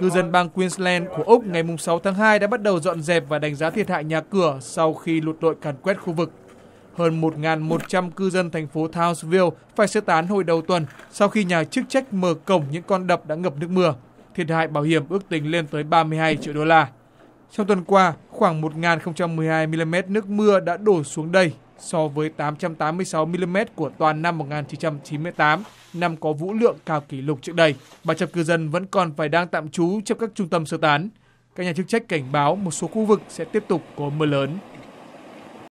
Cư dân bang Queensland của Úc ngày 6 tháng 2 đã bắt đầu dọn dẹp và đánh giá thiệt hại nhà cửa sau khi lụt lội càn quét khu vực. Hơn 1.100 cư dân thành phố Townsville phải sơ tán hồi đầu tuần sau khi nhà chức trách mở cổng những con đập đã ngập nước mưa. Thiệt hại bảo hiểm ước tính lên tới 32 triệu đô la. Trong tuần qua, khoảng 1.012 mm nước mưa đã đổ xuống đây so với 886 mm của toàn năm 1998, năm có vũ lượng cao kỷ lục trước đây. 300 cư dân vẫn còn phải đang tạm trú trong các trung tâm sơ tán. Các nhà chức trách cảnh báo một số khu vực sẽ tiếp tục có mưa lớn.